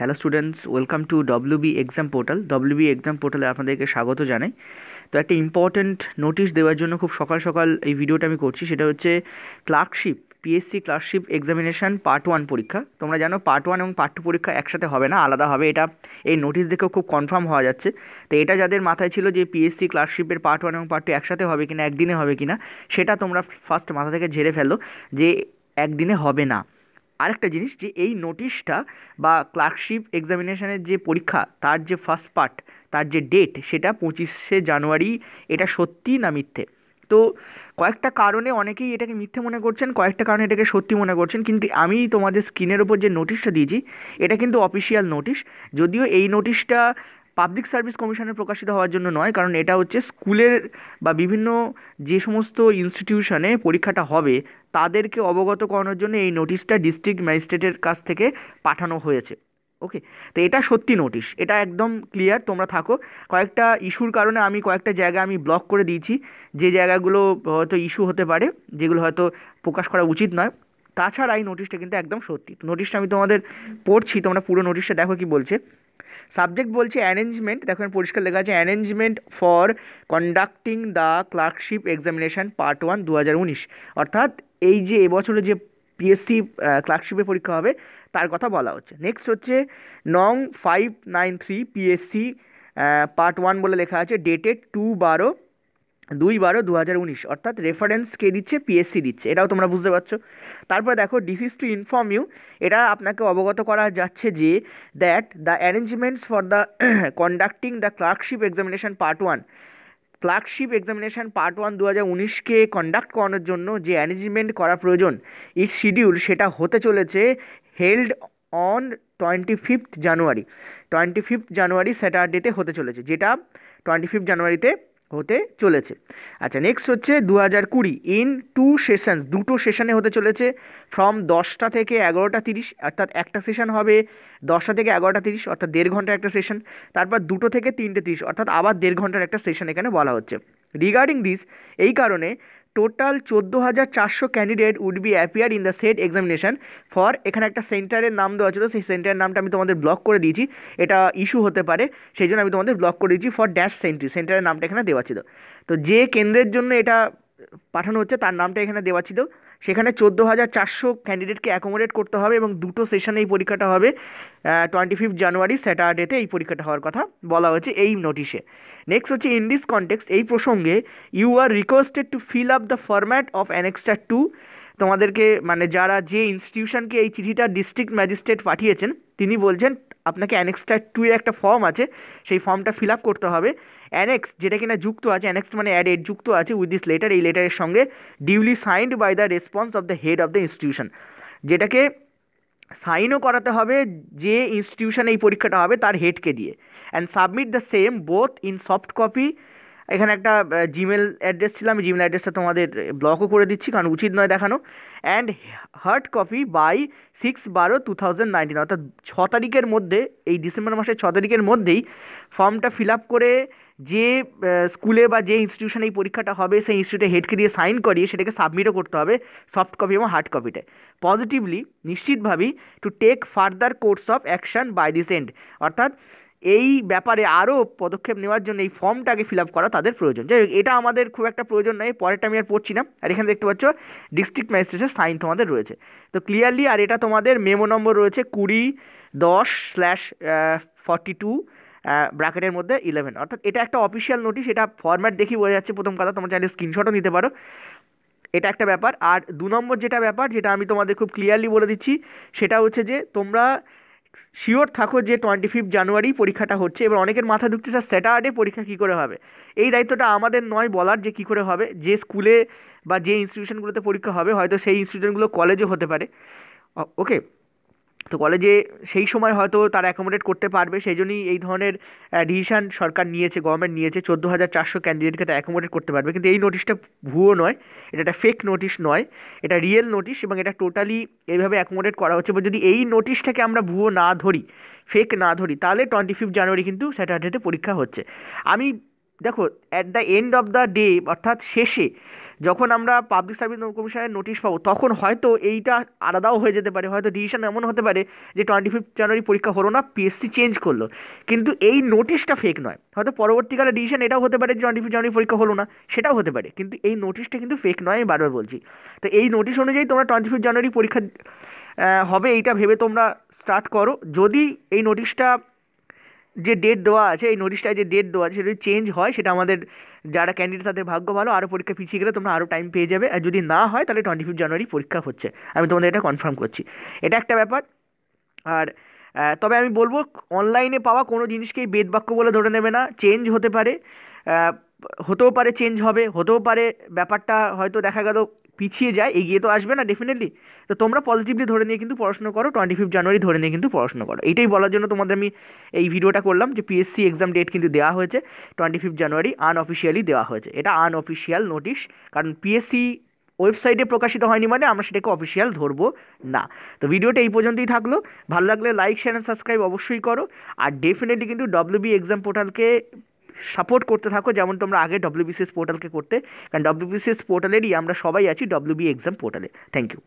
hello students welcome to WB exam portal WB exam পোর্টালে আপনাদেরকে স্বাগত জানাই তো একটা ইম্পর্ট্যান্ট নোটিশ দেওয়ার জন্য খুব সকাল সকাল এই ভিডিওটা আমি করছি সেটা হচ্ছে clerkship PSC clerkship examination part one পরীক্ষা তোমরা জানো পার্ট ওয়ান এবং পার্ট টু পরীক্ষা একসাথে হবে না আলাদা হবে এটা এই নোটিশ দেখেও খুব কনফার্ম হওয়া যাচ্ছে তো এটা যাদের মাথায় ছিল যে পিএসসি ক্লার্কশিপের পার্ট ওয়ান এবং পার্ট টু একসাথে হবে কিনা একদিনে হবে কিনা সেটা তোমরা ফার্স্ট মাথা থেকে ঝেড়ে ফেলো যে একদিনে হবে না আরেকটা জিনিস যে এই নোটিশটা বা ক্লার্কশিপ এক্সামিনেশানের যে পরীক্ষা তার যে ফার্স্ট পার্ট তার যে ডেট সেটা পঁচিশে জানুয়ারি এটা সত্যি না মিথ্যে তো কয়েকটা কারণে অনেকেই এটাকে মিথ্যে মনে করছেন কয়েকটা কারণে এটাকে সত্যি মনে করছেন কিন্তু আমি তোমাদের স্ক্রিনের ওপর যে নোটিশটা দিয়েছি এটা কিন্তু অফিসিয়াল নোটিশ যদিও এই নোটিশটা পাবলিক সার্ভিস কমিশনে প্রকাশিত হওয়ার জন্য নয় কারণ এটা হচ্ছে স্কুলের বা বিভিন্ন যে সমস্ত ইনস্টিটিউশনে পরীক্ষাটা হবে তাদেরকে অবগত করানোর জন্য এই নোটিশটা ডিস্ট্রিক্ট ম্যাজিস্ট্রেটের কাছ থেকে পাঠানো হয়েছে ওকে তো এটা সত্যি নোটিশ এটা একদম ক্লিয়ার তোমরা থাকো কয়েকটা ইস্যুর কারণে আমি কয়েকটা জায়গা আমি ব্লক করে দিয়েছি যে জায়গাগুলো হয়তো ইস্যু হতে পারে যেগুলো হয়তো প্রকাশ করা উচিত নয় তাছাড়া এই নোটিশটা কিন্তু একদম সত্যি নোটিশটা আমি তোমাদের পড়ছি তোমরা পুরো নোটিশটা দেখো কি বলছে সাবজেক্ট বলছে অ্যারেঞ্জমেন্ট এখানে পরিষ্কার লেখা আছে arrangement for conducting the clerkship examination part one দু অর্থাৎ এই যে এবছরে যে পিএসসি ক্লার্কশিপের পরীক্ষা হবে তার কথা বলা হচ্ছে নেক্সট হচ্ছে নং five nine three PSC part one বলে লেখা আছে ডেটেড টু বারো দুই বারো দু হাজার উনিশ অর্থাৎ রেফারেন্স কে দিচ্ছে পিএসসি দিচ্ছে এটাও তোমরা বুঝতে পারছো তারপরে দেখো ইস টু ইনফর্ম ইউ এটা আপনাকে অবগত করা যাচ্ছে যে that the arrangements for the conducting the clerkship examination part one clerkship examination part one দু হাজার উনিশকে কন্ডাক্ট করানোর জন্য যে অ্যারেঞ্জমেন্ট করা প্রয়োজন এই শিডিউল সেটা হতে চলেছে held on twenty fifth January twenty fifth January স্যাটারডেতে হতে চলেছে যেটা টোয়েন্টি ফিফথ জানুয়ারিতে হতে চলেছে আচ্ছা নেক্সট হচ্ছে দু হাজার কুড়ি ইন টু সেশনস দুটো সেশানে হতে চলেছে ফ্রম দশটা থেকে এগারোটা তিরিশ অর্থাৎ একটা সেশন হবে দশটা থেকে এগারোটা তিরিশ অর্থাৎ দেড় ঘন্টার একটা সেশন তারপর দুটো থেকে তিনটে তিরিশ অর্থাৎ আবার দেড় ঘন্টার একটা সেশন এখানে বলা হচ্ছে রিগার্ডিং দিস এই কারণে টোটাল চোদ্দো হাজার চারশো candidate would be appear in the set examination for এখানে একটা সেন্টারের নাম দেওয়া ছিল সেই সেন্টারের নামটা আমি তোমাদের ব্লক করে দিয়েছি এটা ইস্যু হতে পারে সেই জন্য আমি তোমাদের ব্লক করে দিয়েছি ফর ড্যাশ সেন্ট্রি সেন্টারের নামটা এখানে দেওয়া ছিল তো যে কেন্দ্রের জন্য এটা পাঠানো হচ্ছে তার নামটা এখানে দেওয়া ছিল সেখানে চোদ্দো হাজার চারশো ক্যান্ডিডেটকে অ্যাকোমোডেট করতে হবে এবং দুটো সেশনে এই পরীক্ষাটা হবে টোয়েন্টি ফিফথ জানুয়ারি স্যাটারডেতে এই পরীক্ষাটা হওয়ার কথা বলা হয়েছে এই নোটিশে নেক্সট হচ্ছে ইন দিস কন্টেক্স এই প্রসঙ্গে you are requested to fill up the format of annexure two তোমাদেরকে মানে যারা যে ইনস্টিটিউশনকে এই চিঠিটা ডিস্ট্রিক্ট ম্যাজিস্ট্রেট পাঠিয়েছেন তিনি বলছেন আপনাকে অ্যানেক্সটার টু একটা ফর্ম আছে সেই ফর্মটা ফিল আপ করতে হবে অ্যানেক্স যেটা কিনা যুক্ত আছে অ্যানেক্সড মানে অ্যাড এড যুক্ত আছে উইথ দিস লেটার এই লেটারের সঙ্গে duly signed by the response of the head of the institution যেটাকে সাইনও করাতে হবে যে ইনস্টিটিউশনে এই পরীক্ষাটা হবে তার হেডকে দিয়ে and submit the same both in soft copy এখানে একটা জিমেল অ্যাড্রেস ছিল আমি জিমেল অ্যাড্রেসটা তোমাদের ব্লকও করে দিচ্ছি কারণ উচিত নয় দেখানো and hard copy by six বারো টু থাউজেন্ড নাইনটিন অর্থাৎ ছ তারিখের মধ্যে এই ডিসেম্বর মাসের ছ তারিখের মধ্যেই ফর্মটা ফিল আপ করে যে স্কুলে বা যে ইনস্টিটিউশনে এই পরীক্ষাটা হবে সেই ইনস্টিটিউটে হেডকে দিয়ে সাইন করিয়ে সেটাকে সাবমিটও করতে হবে সফট কপি এবং হার্ড কপিতে পজিটিভলি নিশ্চিতভাবেই to take further course of action by this end অর্থাৎ এই ব্যাপারে আরও পদক্ষেপ নেওয়ার জন্য এই ফর্মটাকে ফিল আপ করা তাদের প্রয়োজন যাই এটা আমাদের খুব একটা প্রয়োজন নয় পরেরটা আমি আর পড়ছি না আর এখানে দেখতে পাচ্ছ ডিস্ট্রিক্ট ম্যাজিস্ট্রেটের সাইন তোমাদের রয়েছে তো ক্লিয়ারলি আর এটা তোমাদের মেমো নম্বর রয়েছে কুড়ি দশ স্ল্যাশ ফর্টি টু ব্র্যাকেটের মধ্যে ইলেভেন অর্থাৎ এটা একটা অফিসিয়াল নোটিশ এটা ফর্ম্যাট দেখি বোঝা যাচ্ছে প্রথম কথা তোমরা চাইলে স্ক্রিনশটও নিতে পারো এটা একটা ব্যাপার আর দু নম্বর যেটা ব্যাপার যেটা আমি তোমাদের খুব ক্লিয়ারলি বলে দিচ্ছি সেটা হচ্ছে যে তোমরা শিওর থাকো যে টোয়েন্টি ফিফথ জানুয়ারি পরীক্ষাটা হচ্ছে এবার অনেকের মাথা ঢুকছে স্যার স্যাটারডে পরীক্ষা কী করে হবে এই দায়িত্বটা আমাদের নয় বলার যে কী করে হবে যে স্কুলে বা যে ইনস্টিটিউশনগুলোতে পরীক্ষা হবে হয়তো সেই ইনস্টিটিউশনগুলো কলেজও হতে পারে ওকে তো কলেজে সেই সময় হয়তো তারা অ্যাকোমোডেট করতে পারবে সেই জন্যই এই ধরনের ডিসিশান সরকার নিয়েছে গভর্নমেন্ট নিয়েছে চোদ্দো হাজার চারশো ক্যান্ডিডেটকে তারা অ্যাকোমোডেট করতে পারবে কিন্তু এই নোটিশটা ভুয়ো নয় এটা একটা ফেক নোটিশ নয় এটা রিয়েল নোটিশ এবং এটা টোটালি এইভাবে অ্যাকোমোডেট করা হচ্ছে এবং যদি এই নোটিশটাকে আমরা ভুয়ো না ধরি ফেক না ধরি তাহলে টোয়েন্টি ফিফথ জানুয়ারি কিন্তু স্যাটারডেতে পরীক্ষা হচ্ছে আমি দেখো at the end of the day অর্থাৎ শেষে যখন আমরা পাবলিক সার্ভিস কমিশনের নোটিশ পাবো তখন হয়তো এইটা আলাদাও হয়ে যেতে পারে হয়তো ডিসিশন এমন হতে পারে যে টোয়েন্টি ফিফথ জানুয়ারি পরীক্ষা হলো না পিএসসি চেঞ্জ করলো কিন্তু এই নোটিশটা ফেক নয় হয়তো পরবর্তীকালে ডিসিশন এটাও হতে পারে যে টোয়েন্টি ফিফথ জানুয়ারি পরীক্ষা হলো না সেটাও হতে পারে কিন্তু এই নোটিশটা কিন্তু ফেক নয় আমি বারবার বলছি তো এই নোটিশ অনুযায়ী তোমরা টোয়েন্টি ফিফথ জানুয়ারি পরীক্ষা হবে এইটা ভেবে তোমরা স্টার্ট করো যদি এই নোটিশটা যে ডেট দেওয়া আছে এই নোটিশটায় যে ডেট দেওয়া আছে সেটা চেঞ্জ হয় সেটা আমাদের যারা ক্যান্ডিডেট তাদের ভাগ্য ভালো আরও পরীক্ষা পিছিয়ে গেলে তোমরা আরও টাইম পেয়ে যাবে আর যদি না হয় তাহলে টোয়েন্টি ফিফ্থ জানুয়ারি পরীক্ষা হচ্ছে আমি তোমাদের এটা কনফার্ম করছি এটা একটা ব্যাপার আর তবে আমি বলবো অনলাইনে পাওয়া কোনো জিনিসকেই বেদবাক্য বলে ধরে নেবে না চেঞ্জ হতে পারে হতেও পারে চেঞ্জ হবে হতেও পারে ব্যাপারটা হয়তো দেখা গেল পিছিয়ে যায় এগিয়ে তো আসবে না ডেফিনেটলি তো তোমরা পজিটিভলি ধরে নিয়ে কিন্তু পড়াশোনা করো টোয়েন্টি ফিফ্থ জানুয়ারি ধরে নিয়ে কিন্তু পড়াশোনা করো এটাই বলার জন্য তোমাদের আমি এই ভিডিওটা করলাম যে পিএসসি এক্সাম ডেট কিন্তু দেওয়া হয়েছে টোয়েন্টি ফিফ্থ জানুয়ারি আনঅফিসিয়ালি দেওয়া হয়েছে এটা আনঅফিসিয়াল নোটিশ কারণ পিএসসি ওয়েবসাইটে প্রকাশিত হয়নি মানে আমরা সেটাকে অফিসিয়াল ধরবো না তো ভিডিওটা এই পর্যন্তই থাকলো ভালো লাগলে লাইক শেয়ার অ্যান্ড সাবস্ক্রাইব অবশ্যই করো আর ডেফিনেটলি কিন্তু ডব্লিউবি এক্সাম পোর্টালকে সাপোর্ট করতে থাকো যেমন তোমরা আগে ডব্লিউবিসিএস পোর্টালকে করতে কারণ ডব্লিউবিসিএস পোর্টালেরই আমরা সবাই আছি ডব্লিউবি এক্সাম পোর্টালে থ্যাংক ইউ